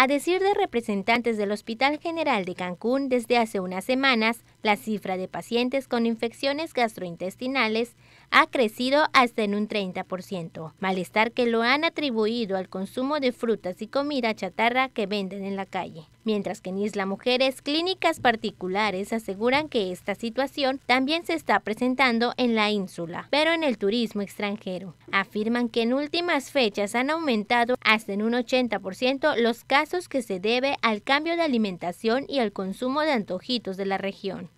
A decir de representantes del Hospital General de Cancún, desde hace unas semanas, la cifra de pacientes con infecciones gastrointestinales ha crecido hasta en un 30%, malestar que lo han atribuido al consumo de frutas y comida chatarra que venden en la calle. Mientras que en Isla Mujeres, clínicas particulares aseguran que esta situación también se está presentando en la ínsula, pero en el turismo extranjero. Afirman que en últimas fechas han aumentado hasta en un 80% los casos que se debe al cambio de alimentación y al consumo de antojitos de la región.